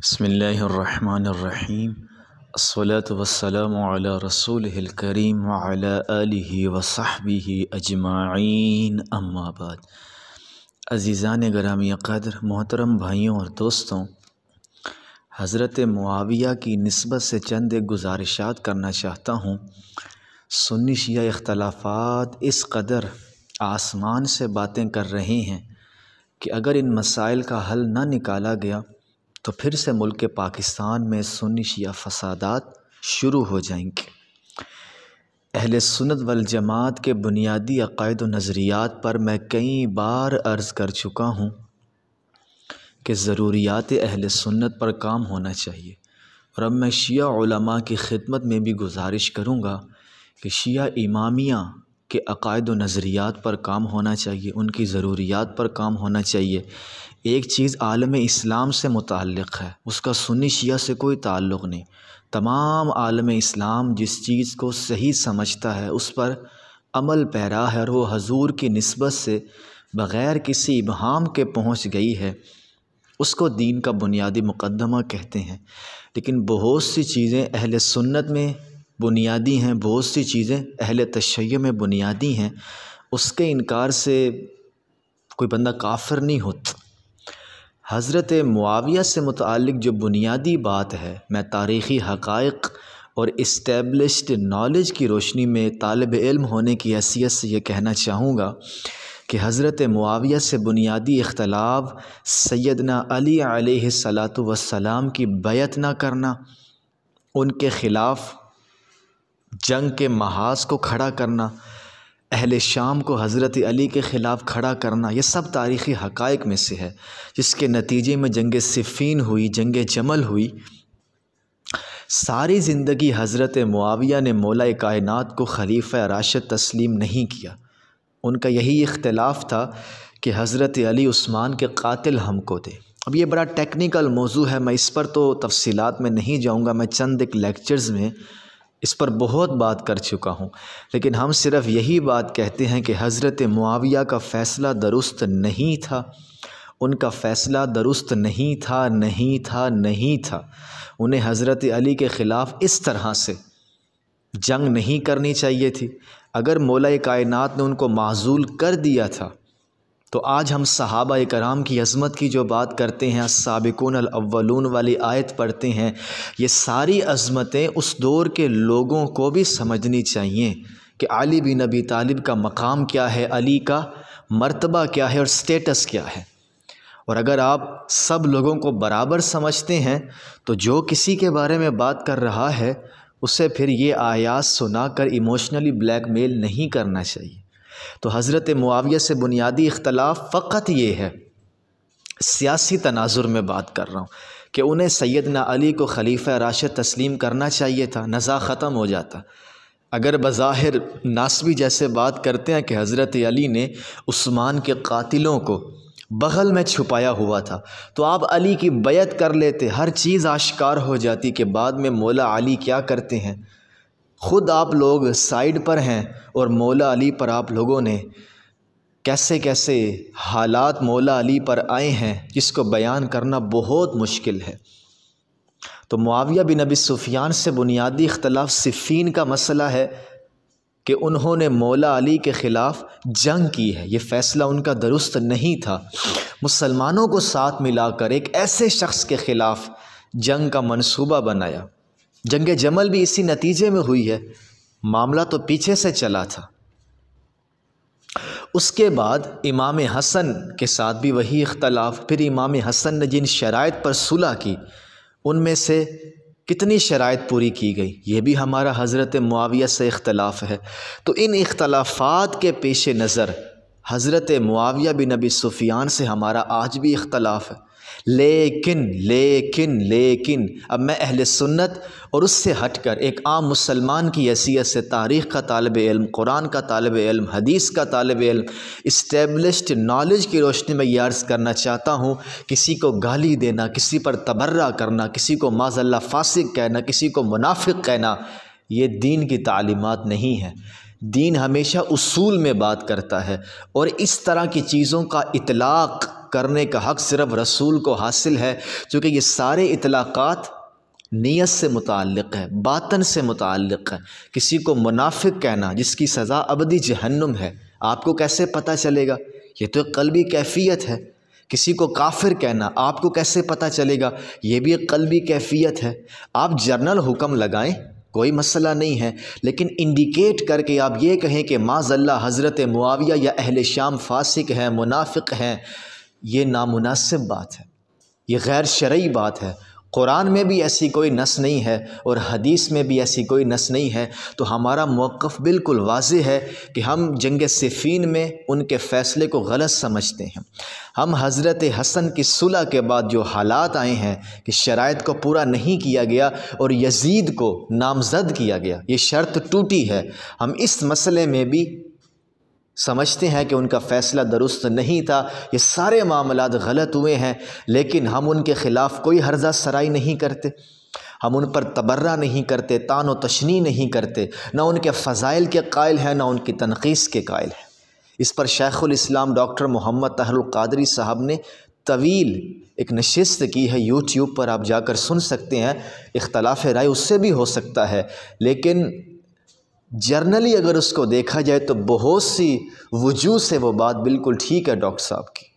बसमीम् असलातम रसूल करीम वसहबी अजमाइन अम्माबाद अज़ीज़ान ग्रामी कदर मोहतरम भाइयों और दोस्तों हज़रत मुआविया की नस्बत से चंद एक गुजारिशात करना चाहता हूँ सुन्नी शिया इख्तलाफात इस कदर आसमान से बातें कर रहे हैं कि अगर इन मसाइल का हल ना निकाला गया तो फिर से मुल्क पाकिस्तान में सुन्नी शिया फसादात शुरू हो जाएंगे अहल सुनत वल जमात के बुनियादी अकायद नज़रियात पर मैं कई बार अर्ज़ कर चुका हूँ कि ज़रूरियात अहल सुन्नत पर काम होना चाहिए और अब मैं शिया उलमा की खिदमत में भी गुजारिश करूँगा कि शिया इमामियाँ के अक़ायद व नज़रियात पर काम होना चाहिए उनकी ज़रूरियात पर काम होना चाहिए एक चीज़ आलम इस्लाम से मुतक़ है उसका सुन्नी शिया से कोई ताल्लुक़ नहीं तमाम आलम इस्लाम जिस चीज़ को सही समझता है उस पर अमल पैरा है और वो हजूर की नस्बत से बग़ैर किसी इबहम के पहुँच गई है उसको दीन का बुनियादी मुकदमा कहते हैं लेकिन बहुत सी चीज़ें अहल सुन्नत में बुनियादी हैं बहुत सी चीज़ें अहल तशय में बुनियादी हैं उसके इनकार से कोई बंदा काफ़िर नहीं होता हज़रत मुआविया से मुतक़ जो बुनियादी बात है मैं तारीख़ी हक़ और इस्टेबलिश्ड नॉलेज की रोशनी में तालब इल्म होने की हैसियत से ये कहना चाहूँगा कि हज़रत मुआविया से बुनियादी इख्तलाफ सैदना अली सलात वसलाम की बैत ना करना उनके ख़िलाफ़ जंग के महाज को खड़ा करना अहल शाम को हज़रत अली के ख़िलाफ़ खड़ा करना यह सब तारीख़ी हक़ में से है जिसके नतीजे में जंग सिफ़ीन हुई जंग जमल हुई सारी ज़िंदगी हज़रत मुआविया ने मौला कायनात को खलीफ़ राशद तस्लीम नहीं किया उनका यही इख्तलाफ था कि हज़रत अली उस्मान के कातिल हमको दे अब ये बड़ा टेक्निकल मौजू है मैं इस पर तो तफसीत में नहीं जाऊँगा मैं चंद एक लेक्चर्स में इस पर बहुत बात कर चुका हूँ लेकिन हम सिर्फ यही बात कहते हैं कि हज़रत मुआविया का फ़ैसला दुरुस्त नहीं था उनका फ़ैसला दुरुस्त नहीं था नहीं था नहीं था उन्हें हज़रत अली के ख़िलाफ़ इस तरह से जंग नहीं करनी चाहिए थी अगर मौला कायनात ने उनको माजूल कर दिया था तो आज हम सहाबा कराम की अज़मत की जो बात करते हैं सबकून अव्वलून वाली आयत पढ़ते हैं ये सारी अज़मतें उस दौर के लोगों को भी समझनी चाहिए कि अली बिन नबी तालिब का मकाम क्या है अली का मर्तबा क्या है और स्टेटस क्या है और अगर आप सब लोगों को बराबर समझते हैं तो जो किसी के बारे में बात कर रहा है उसे फिर ये आयात सुनाकर इमोशनली ब्लैकमेल नहीं करना चाहिए तो हज़रत मुआविया से बुनियादी इख्तलाफ फ़कत ये है सियासी तनाजुर में बात कर रहा हूँ कि उन्हें सैदना अली को खलीफा राशद तस्लीम करना चाहिए था नज़ा ख़त्म हो जाता अगर बज़ाहिर नासवी जैसे बात करते हैं कि हज़रत अली ने उस्मान के कातिलों को बगल में छुपाया हुआ था तो आप अली की बैत कर लेते हर चीज़ आश्कार हो जाती कि बाद में मौला अली क्या करते हैं ख़ुद आप लोग साइड पर हैं और मौला अली पर आप लोगों ने कैसे कैसे हालात मौला अली पर आए हैं जिसको बयान करना बहुत मुश्किल है तो मुआविया बिन अबी सुफियान से बुनियादी इख्तलाफ सिफ़ीन का मसला है कि उन्होंने मौला अली के ख़िलाफ़ जंग की है ये फ़ैसला उनका दुरुस्त नहीं था मुसलमानों को साथ मिलाकर एक ऐसे शख्स के ख़िलाफ़ जंग का मनसूबा बनाया जंग जमल भी इसी नतीजे में हुई है मामला तो पीछे से चला था उसके बाद इमाम हसन के साथ भी वही इख्तलाफ फिर इमाम हसन ने जिन शराइ पर सुलह की उनमें से कितनी शराइ पूरी की गई ये भी हमारा हज़रत मुआविया से इख्तलाफ है तो इन इख्तलाफात के पेश नज़र हज़रत मुआविया बिन नबी सुफियान से हमारा आज भी इख्तलाफ है लेकिन लेकिन लेकिन अब मैं अहल सुन्नत और उससे हट कर एक आम मुसलमान की हैसियत से तारीख़ का तालब इल्म कुरान का तालब इल्म हदीस का तालब इल्म इस्टेबलिश्ड नॉलेज की रोशनी में यह अर्ज़ करना चाहता हूँ किसी को गाली देना किसी पर तबर्रा करना किसी को माजल्ला फासिक कहना किसी को मुनाफिक कहना ये दीन की तालीमत नहीं है दीन हमेशा उसूल में बात करता है और इस तरह की चीज़ों का इतलाक़ करने का हक़ सिर्फ़ रसूल को हासिल है चूँकि ये सारे इतलाक़ात नीयत से मुतक़ है बातन से मुतक़ है किसी को मुनाफिक कहना जिसकी सज़ा अबदी जहन्नुम है आपको कैसे पता चलेगा ये तो एक कलबी कैफियत है किसी को काफिर कहना आपको कैसे पता चलेगा ये भी एक कलबी कैफियत है आप जर्नल हुक्म लगाएं कोई मसला नहीं है लेकिन इंडिकेट करके आप ये कहें कि माजल्ला हज़रत मुआविया या अहल शाम फासिक हैं मुनाफिक हैं ये नामुनासिब बात है ये गैर शर्य बात है क़ुरान में भी ऐसी कोई नस नहीं है और हदीस में भी ऐसी कोई नस नहीं है तो हमारा मौक़ बिल्कुल वाज है कि हम जंग सिफीन में उनके फ़ैसले को गलत समझते हैं हम हज़रत हसन की सुलह के बाद जो हालात आए हैं कि शरात को पूरा नहीं किया गया और यजीद को नामजद किया गया ये शर्त टूटी है हम इस मसले में भी समझते हैं कि उनका फ़ैसला दुरुस्त नहीं था ये सारे मामला गलत हुए हैं लेकिन हम उनके ख़िलाफ़ कोई हर्जा सराई नहीं करते हम उन पर तबर्रा नहीं करते तान व तशनी नहीं करते ना उनके फ़ज़ाइल के कायल हैं ना उनकी तनखीस के कायल हैं इस पर शेख़ुलस्लाम डॉक्टर मोहम्मद तहलक़ादरी साहब ने तवील एक नशस्त की है यूट्यूब पर आप जाकर सुन सकते हैं इख्तलाफ राय उससे भी हो सकता है लेकिन जर्नली अगर उसको देखा जाए तो बहुत सी वजूह से वो बात बिल्कुल ठीक है डॉक्टर साहब की